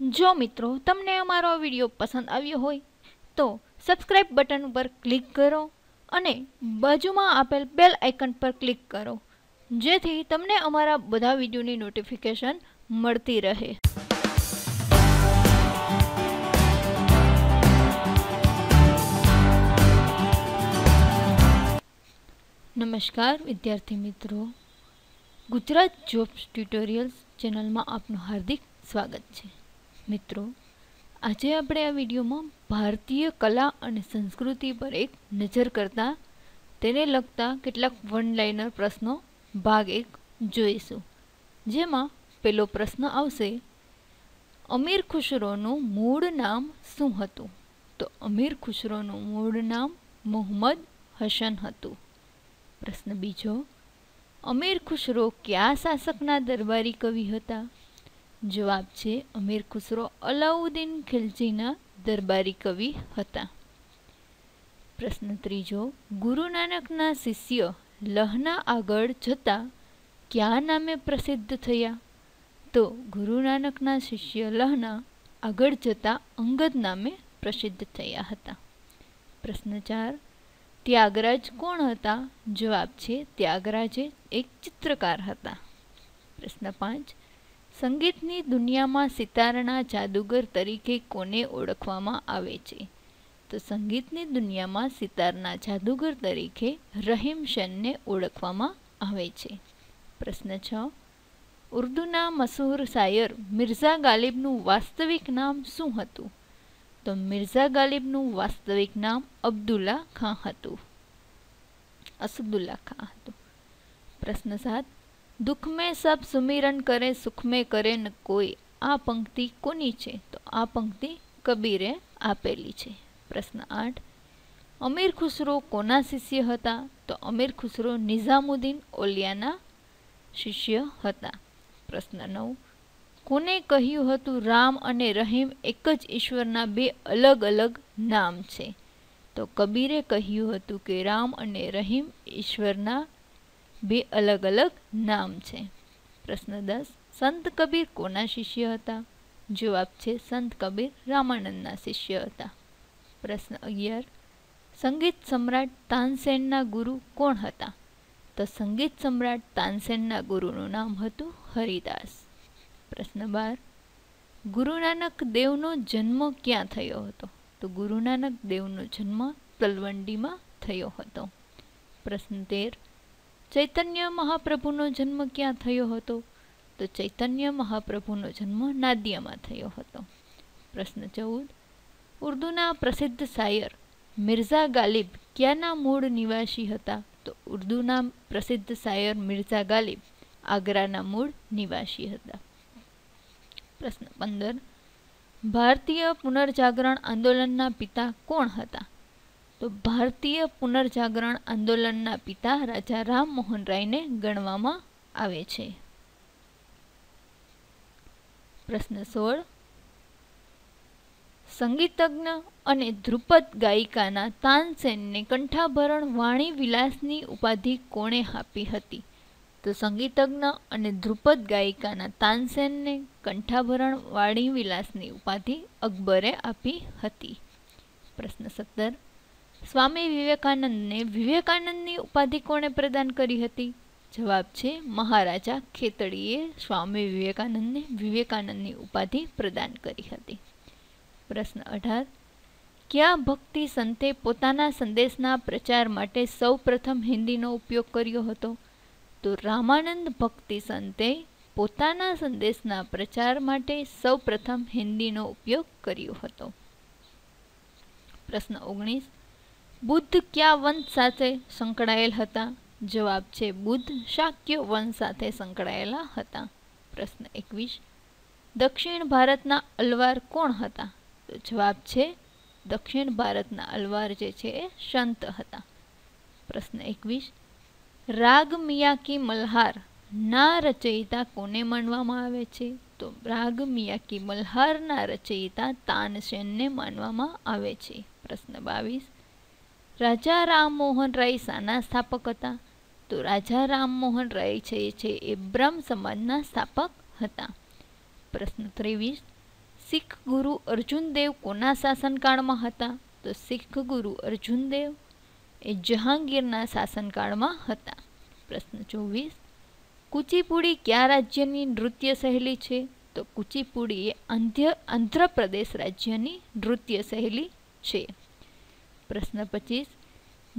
જો મિત્રો તમને અમારો વિડીયો પસંદ આવ્યો હોય તો સબસ્ક્રાઈબ બટન ઉપર ક્લિક કરો અને બાજુમાં આપેલ બેલ આઇકન પર ક્લિક કરો જેથી તમને અમારા બધા વિડીયોની નોટિફિકેશન મળતી રહે નમસ્કાર વિદ્યાર્થી મિત્રો ગુજરાત જોબ્સ ટ્યુટોરિયલ્સ ચેનલમાં આપનું હાર્દિક સ્વાગત છે મિત્રો આજે આપણે આ વિડીયોમાં ભારતીય કલા અને સંસ્કૃતિ પર એક નજર કરતા તેને લગતા કેટલાક વન લાઇનર પ્રશ્નો ભાગ એક જોઈશું જેમાં પેલો પ્રશ્ન આવશે અમીર ખુશરોનું મૂળ નામ શું હતું તો અમીર ખુશરોનું મૂળ નામ મોહમ્મદ હસન હતું પ્રશ્ન બીજો અમીર ખુશરો કયા શાસકના દરબારી કવિ હતા જવાબ છે અમીર ખુસરો અલાઉદ્દીન ખિલજીના દરબારી કવિ હતા પ્રશ્ન ત્રીજો ગુરુ નાનકના શિષ્ય લહના આગળ જતા કયા નામે પ્રસિદ્ધ થયા તો ગુરુ નાનકના શિષ્ય લહના આગળ જતા અંગદ નામે પ્રસિદ્ધ થયા હતા પ્રશ્ન ચાર ત્યાગરાજ કોણ હતા જવાબ છે ત્યાગરાજ એક ચિત્રકાર હતા પ્રશ્ન પાંચ સંગીતની દુનિયામાં સિતારના જાદુગર તરીકે કોને ઓળખવામાં આવે છે તો સંગીતની દુનિયામાં સિતારના જાદુગર તરીકે રહીમ શનને ઓળખવામાં આવે છે પ્રશ્ન છ ઉર્દુના મશહૂર શાયર મિર્ઝા ગાલિબનું વાસ્તવિક નામ શું હતું તો મિર્ઝા ગાલિબનું વાસ્તવિક નામ અબ્દુલ્લા ખાં હતું અસદુલ્લા ખાં હતું પ્રશ્ન સાત દુઃખ મેં સબ સુમિરન કરે સુખ મેં કરે ન કોઈ આ પંક્તિ કોની છે તો આ પંક્તિ કબીરે આપેલી છે પ્રશ્ન આઠ અમીર ખુસરો કોના શિષ્ય હતા તો અમીર ખુસરો નિઝામુદ્દીન ઓલિયાના શિષ્ય હતા પ્રશ્ન નવ કોને કહ્યું હતું રામ અને રહીમ એક જ ઈશ્વરના બે અલગ અલગ નામ છે તો કબીરે કહ્યું હતું કે રામ અને રહીમ ઈશ્વરના બે અલગ અલગ નામ છે પ્રશ્ન દસ સંત કબીર કોના શિષ્ય હતા જવાબ છે સંત કબીર રામાનંદના શિષ્ય હતા પ્રશ્ન અગિયાર સંગીત સમ્રાટ તાનસેનના ગુરુ કોણ હતા તો સંગીત સમ્રાટ તાનસેનના ગુરુનું નામ હતું હરિદાસ પ્રશ્ન બાર ગુરુ નાનક દેવનો જન્મ ક્યાં થયો હતો તો ગુરુ નાનક દેવનો જન્મ તલવંડીમાં થયો હતો પ્રશ્ન તેર ચૈતન્ય મહાપ્રભુનો જન્મ ક્યાં થયો હતો તો ચૈતન્ય મહાપ્રભુનો જન્મ નાદિયામાં થયો હતો પ્રશ્ન ચૌદ ઉર્દુના પ્રસિદ્ધ શાયર મિર્ઝા ગાલિબ ક્યાંના મૂળ નિવાસી હતા તો ઉર્દુના પ્રસિદ્ધ શાયર મિર્ઝા ગાલિબ આગ્રાના મૂળ નિવાસી હતા પ્રશ્ન પંદર ભારતીય પુનર્જાગરણ આંદોલનના પિતા કોણ હતા તો ભારતીય પુનર્જાગરણ આંદોલનના પિતા રાજા રામમોહન રાયને ગણવામાં આવે છે પ્રશ્ન સોળ સંગીતજ્ઞ અને ધ્રુપદ ગાયિકાના તાનસેનને કંઠાભરણ વાણી વિલાસની ઉપાધિ કોણે આપી હતી તો સંગીતજ્ઞ અને ધ્રુપદ ગાયિકાના તાનસેનને કંઠાભરણ વાણી વિલાસની ઉપાધિ અકબરે આપી હતી પ્રશ્ન સત્તર સ્વામી વિવેકાનંદને વિવેકાનંદની ઉપાધિ કોણે પ્રદાન કરી હતી જવાબ છે મહારાજા ખેતડીએ સ્વામી વિવેકાનંદને વિવેકાનંદની ઉપાધિ પ્રદાન કરી હતી પ્રશ્ન અઢાર ક્યાં ભક્તિ સંતે પોતાના સંદેશના પ્રચાર માટે સૌપ્રથમ હિન્દીનો ઉપયોગ કર્યો હતો તો રામાનંદ ભક્તિ સંતે પોતાના સંદેશના પ્રચાર માટે સૌ પ્રથમ હિન્દીનો ઉપયોગ કર્યો હતો પ્રશ્ન ઓગણીસ બુદ્ધ કયા વંશ સાથે સંકળાયેલ હતા જવાબ છે બુદ્ધ શાક્ય વંશ સાથે સંકળાયેલા હતા પ્રશ્ન એકવીસ દક્ષિણ ભારતના અલવાર કોણ હતા તો જવાબ છે દક્ષિણ ભારતના અલવાર જે છે એ સંત હતા પ્રશ્ન એકવીસ રાગ મિયાકી મલ્હાર ના રચયિતા કોને માનવામાં આવે છે તો રાગ મિયાકી મલ્હારના રચયિતા તાનસેનને માનવામાં આવે છે પ્રશ્ન બાવીસ રાજા રામમોહન રાય શાના સ્થાપક હતા તો રાજા રામમોહન રાય છે છે એ બ્રહ્મ સમાજના સ્થાપક હતા પ્રશ્ન ત્રેવીસ શીખ ગુરુ અર્જુનદેવ કોના શાસનકાળમાં હતા તો શીખ ગુરુ અર્જુનદેવ એ જહાંગીરના શાસનકાળમાં હતા પ્રશ્ન ચોવીસ કુચીપુડી કયા રાજ્યની નૃત્ય શૈલી છે તો કુચીપુડી એ આંધ્ય આંધ્રપ્રદેશ રાજ્યની નૃત્ય શૈલી છે પ્રશ્ન પચીસ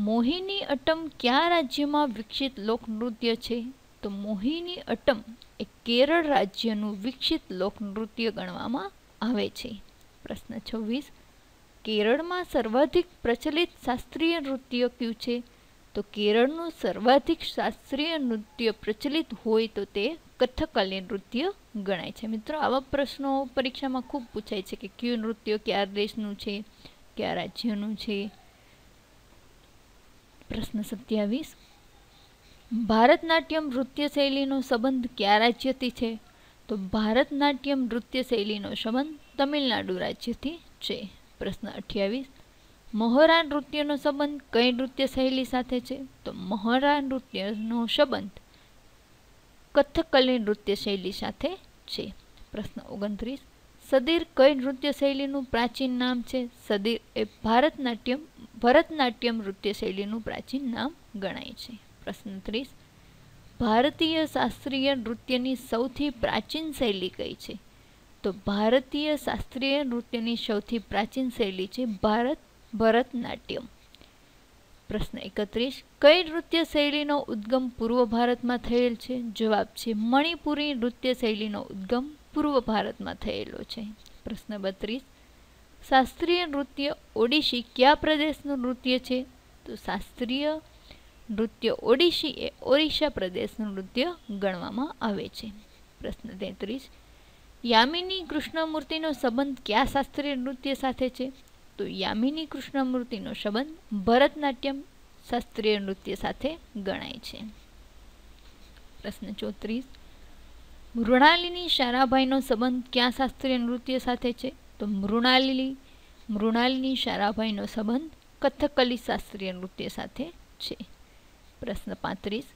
મોહિની અટમ કયા રાજ્યમાં વિકસિત લોકનૃત્ય છે તો મોહિની અટમ એ કેરળ રાજ્યનું વિકસિત લોકનૃત્ય ગણવામાં આવે છે પ્રશ્ન છવ્વીસ કેરળમાં સર્વાધિક પ્રચલિત શાસ્ત્રીય નૃત્ય કયું છે તો કેરળનું સર્વાધિક શાસ્ત્રીય નૃત્ય પ્રચલિત હોય તો તે કથકલી નૃત્ય ગણાય છે મિત્રો આવા પ્રશ્નો પરીક્ષામાં ખૂબ પૂછાય છે કે કયું નૃત્ય કયા દેશનું છે કયા રાજ્યનું છે પ્રશ્ન સત્યાવીસ ભારતનાટ્યમ નૃત્ય શૈલીનો સંબંધ કયા રાજ્યથી છે તો ભારતનાટ્યમ નૃત્ય શૈલીનો સંબંધ તમિલનાડુ રાજ્યથી છે પ્રશ્ન અઠ્યાવીસ મહોરા નૃત્યનો સંબંધ કઈ નૃત્ય શૈલી સાથે છે તો મહોરા નૃત્યનો સંબંધ કથકલી નૃત્ય શૈલી સાથે છે પ્રશ્ન ઓગણત્રીસ સદીર કઈ નૃત્ય શૈલીનું પ્રાચીન નામ છે સદીર એ ભારતનાટ્યમ ભરતનાટ્યમ નૃત્ય શૈલીનું પ્રાચીન નામ ગણાય છે પ્રશ્ન ત્રીસ ભારતીય શાસ્ત્રીય નૃત્યની સૌથી પ્રાચીન શૈલી કઈ છે તો ભારતીય શાસ્ત્રીય નૃત્યની સૌથી પ્રાચીન શૈલી છે ભારત ભરતનાટ્યમ પ્રશ્ન એકત્રીસ કઈ નૃત્ય શૈલીનો ઉદ્ગમ પૂર્વ ભારતમાં થયેલ છે જવાબ છે મણિપુરી નૃત્ય શૈલીનો ઉદ્ગમ પૂર્વ ભારતમાં થયેલો છે પ્રશ્ન બત્રીસ શાસ્ત્રીય નૃત્ય ઓડિશી કયા પ્રદેશનું નૃત્ય છે તો શાસ્ત્રીય નૃત્ય ઓડિશી એ ઓડિશા પ્રદેશનું નૃત્ય ગણવામાં આવે છે પ્રશ્ન તેત્રીસ યામિની કૃષ્ણમૂર્તિનો સંબંધ કયા શાસ્ત્રીય નૃત્ય સાથે છે તો યામિની કૃષ્ણમૂર્તિનો સંબંધ ભરતનાટ્યમ શાસ્ત્રીય નૃત્ય સાથે ગણાય છે પ્રશ્ન ચોત્રીસ મૃણાલિની શારાભાઈનો સંબંધ ક્યાં શાસ્ત્રીય નૃત્ય સાથે છે તો મૃણાલિની મૃણાલિની શારાભાઈનો સંબંધ કથકલી શાસ્ત્રીય નૃત્ય સાથે છે પ્રશ્ન પાંત્રીસ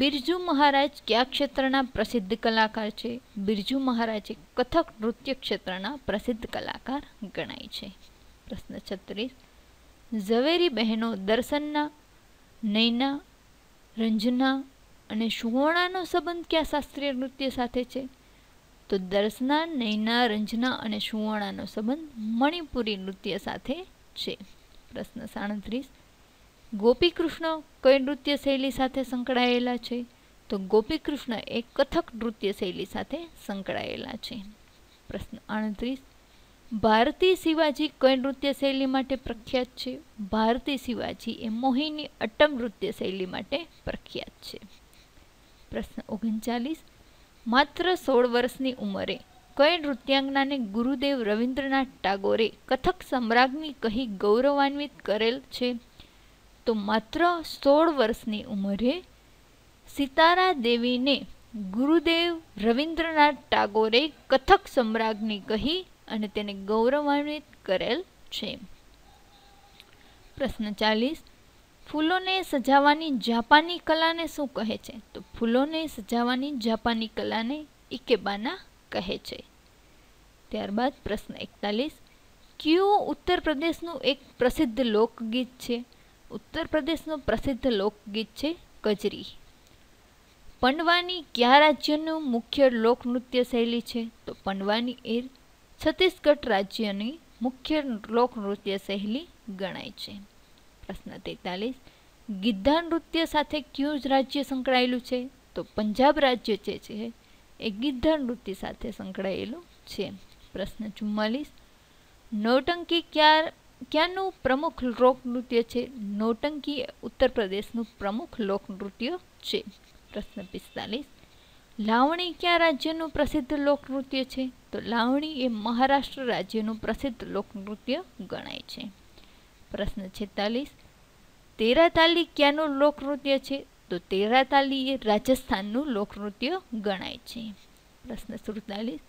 બિરજુ મહારાજ કયા ક્ષેત્રના પ્રસિદ્ધ કલાકાર છે બિરજુ મહારાજ એ કથક નૃત્ય ક્ષેત્રના પ્રસિદ્ધ કલાકાર ગણાય છે પ્રશ્ન છત્રીસ ઝવેરી બહેનો દર્શનના નૈના રંજના અને સુવર્ણાનો સંબંધ ક્યાં શાસ્ત્રીય નૃત્ય સાથે છે તો દર્શના નૈના રંજના અને સુવર્ણાનો સંબંધ મણિપુરી નૃત્ય સાથે છે પ્રશ્ન સાડત્રીસ ગોપીકૃષ્ણ કઈ નૃત્ય શૈલી સાથે સંકળાયેલા છે તો ગોપીકૃષ્ણ એ કથક નૃત્ય શૈલી સાથે સંકળાયેલા છે પ્રશ્ન આડત્રીસ ભારતી શિવાજી કઈ નૃત્ય શૈલી માટે પ્રખ્યાત છે ભારતી શિવાજી એ મોહિની અટમ નૃત્ય શૈલી માટે પ્રખ્યાત છે પ્રશ્ન ઓગણચાલીસ માત્ર સોળ વર્ષની ઉંમરે કઈ નૃત્યાંગનાને ગુરુદેવ રવિન્દ્રનાથ ટાગોરે કથક સમ્રાજ્ઞી કહી ગૌરવાન્વિત કરેલ છે તો માત્ર સોળ વર્ષની ઉંમરે સિતારા દેવીને ગુરુદેવ રવિન્દ્રનાથ ટાગોરે કથક સમ્રાજ્ઞી કહી અને તેને ગૌરવાન્વિત કરેલ છે પ્રશ્ન ચાલીસ ફૂલોને સજાવવાની જાપાની કલાને શું કહે છે તો ફૂલોને સજાવવાની જાપાની કલાને ઇકેબાના કહે છે ત્યારબાદ પ્રશ્ન એકતાલીસ ક્યુ ઉત્તર પ્રદેશનું એક પ્રસિદ્ધ લોકગીત છે ઉત્તર પ્રદેશનું પ્રસિદ્ધ લોકગીત છે કજરી પંડવાની કયા રાજ્યનું મુખ્ય લોકનૃત્ય શૈલી છે તો પંડવાની એ છત્તીસગઢ રાજ્યની મુખ્ય લોકનૃત્ય શૈલી ગણાય છે પ્રશ્ન તેતાલીસ ગિદ્ધા નૃત્ય સાથે કયું રાજ્ય સંકળાયેલું છે તો પંજાબ રાજ્ય જે છે એ ગિદ્ધા નૃત્ય સાથે સંકળાયેલું છે પ્રશ્ન ચુમ્માલીસ નૌટંકી ક્યાં ક્યાંનું પ્રમુખ લોક નૃત્ય છે નૌટંકી ઉત્તર પ્રદેશનું પ્રમુખ લોક નૃત્ય છે પ્રશ્ન પિસ્તાલીસ લાવણી કયા રાજ્યનું પ્રસિદ્ધ લોકનૃત્ય છે તો લાવણી એ મહારાષ્ટ્ર રાજ્યનું પ્રસિદ્ધ લોકનૃત્ય ગણાય છે પ્રશ્ન છેતાલીસ તેરાતાલી ક્યાંનું લોકનૃત્ય છે તો તેરાતાલી એ રાજસ્થાનનું લોકનૃત્ય ગણાય છે પ્રશ્ન સુડતાલીસ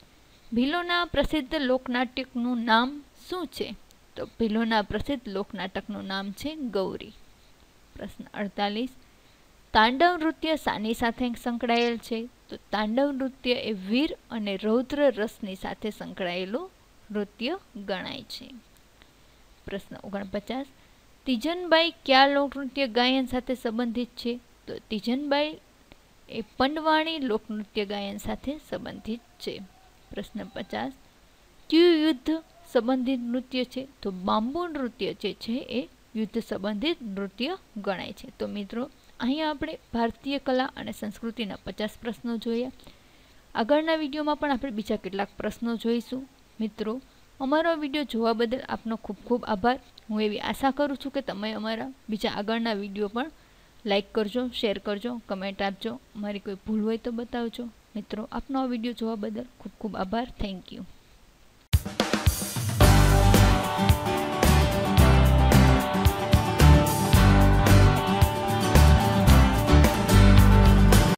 ભીલોના પ્રસિદ્ધ લોકનાટ્યકનું નામ શું છે તો ભીલોના પ્રસિદ્ધ લોકનાટકનું નામ છે ગૌરી પ્રશ્ન અડતાલીસ તાંડવ નૃત્ય શાની સાથે સંકળાયેલ છે તો તાંડવ નૃત્ય એ વીર અને રૌદ્ર રસની સાથે સંકળાયેલું નૃત્ય ગણાય છે પ્રશ્ન ઓગણપચાસ તિજનબાઈ કયા લોકનૃત્ય ગાયન સાથે સંબંધિત છે તો તીજનબાઈ એ પંડવાણી લોકનૃત્ય ગાયન સાથે સંબંધિત છે પ્રશ્ન પચાસ ક્યુ યુદ્ધ સંબંધિત નૃત્ય છે તો બાંબુ નૃત્ય જે છે એ યુદ્ધ સંબંધિત નૃત્ય ગણાય છે તો મિત્રો અહીંયા આપણે ભારતીય કલા અને સંસ્કૃતિના પચાસ પ્રશ્નો જોયા આગળના વિડીયોમાં પણ આપણે બીજા કેટલાક પ્રશ્નો જોઈશું મિત્રો અમારો વિડીયો જોવા બદલ આપનો ખૂબ ખૂબ આભાર હું એવી આશા કરું છું કે તમે અમારા બીજા આગળના વિડીયો પણ લાઇક કરજો શેર કરજો કમેન્ટ આપજો મારી કોઈ ભૂલ હોય તો બતાવજો મિત્રો આપનો આ વિડીયો જોવા બદલ ખૂબ ખૂબ આભાર થેન્ક યુ